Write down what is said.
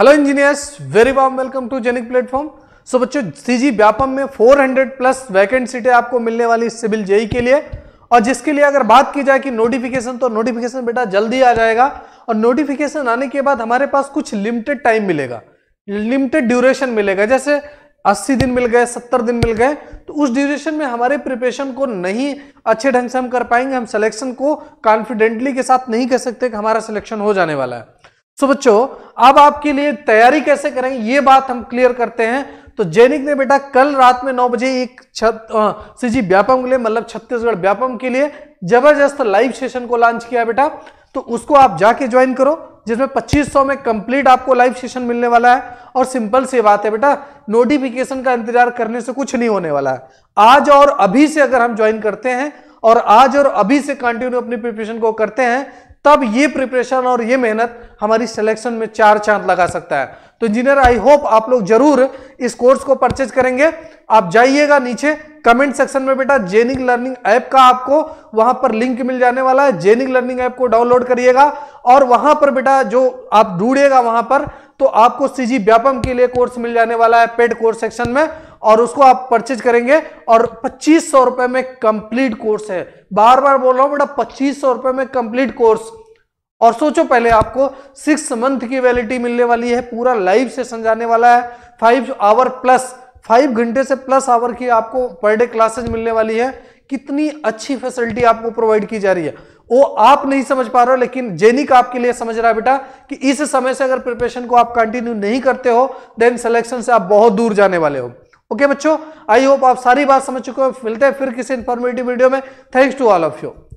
hello engineers very warm welcome to Genic platform so बच्चों CG Vyapam में 400 plus vacant सीटें आपको मिलने वाली सिविल जेई e के लिए और जिसके लिए अगर बात की जाए कि नोटिफिकेशन तो नोटिफिकेशन बेटा जल्दी आ जाएगा और नोटिफिकेशन आने के बाद हमारे पास कुछ लिमिटेड टाइम मिलेगा लिमिटेड ड्यूरेशन मिलेगा जैसे 80 दिन मिल गए 70 दिन मिल गए तो उस ड्यूरेशन में हमारे प्रिपरेशन को नहीं अच्छे ढंग से हम कर पाएंगे हम सिलेक्शन को कॉन्फिडेंटली के साथ नहीं कह सकते कि हमारा सिलेक्शन हो जाने वाला है सो बच्चों अब आपके लिए तैयारी कैसे करेंगे ये बात हम क्लियर करते हैं तो जैनिक ने बेटा कल रात में नौ बजे एक छत सीजी व्यापम के लिए मतलब छत्तीसगढ़ व्यापम के लिए जबरदस्त लाइव सेशन को लॉन्च किया बेटा तो उसको आप जाके ज्वाइन करो जिसमें 2500 में कंप्लीट आपको लाइव सेशन मिलने वाला है और सिंपल सी बात है बेटा नोटिफिकेशन का इंतजार करने से कुछ नहीं होने वाला है आज और अभी से अगर हम ज्वाइन करते हैं और आज और अभी से कंटिन्यू अपनी प्रिपरेशन को करते हैं तब ये प्रिपरेशन और ये मेहनत हमारी सिलेक्शन में चार चांद लगा सकता है तो इंजीनियर आई होप आप लोग जरूर इस कोर्स को परचेज करेंगे आप जाइएगा नीचे कमेंट सेक्शन में बेटा जेनिक लर्निंग ऐप का आपको वहां पर लिंक मिल जाने वाला है जेनिक लर्निंग ऐप को डाउनलोड करिएगा और वहां पर बेटा जो आप ढूंढेगा वहां पर तो आपको सीजी व्यापम के लिए कोर्स मिल जाने वाला है पेड कोर्स सेक्शन में और उसको आप परचेज करेंगे और पच्चीस सौ रुपए में कंप्लीट कोर्स है बार बार बोल रहा हूं बेटा पच्चीस सौ रुपए में कंप्लीट कोर्स और सोचो पहले आपको सिक्स मंथ की वैलिडिटी मिलने वाली है पूरा लाइव सेशन जाने वाला है फाइव आवर प्लस फाइव घंटे से प्लस आवर की आपको पर डे क्लासेज मिलने वाली है कितनी अच्छी फैसिलिटी आपको प्रोवाइड की जा रही है वो आप नहीं समझ पा रहे हो लेकिन जेनिक आपके लिए समझ रहा है बेटा कि इस समय से अगर प्रिपरेशन को आप कंटिन्यू नहीं करते हो देन सिलेक्शन से आप बहुत दूर जाने वाले हो ओके बच्चों आई होप आप सारी बात समझ चुके हो मिलते हैं फिर किसी इन्फॉर्मेटिव वीडियो में thanks to all of you